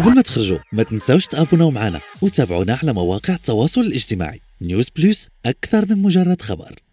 قبل ما تخرجوا ما تنساوش تابوناو معنا وتابعونا على مواقع التواصل الاجتماعي نيوز بلس أكثر من مجرد خبر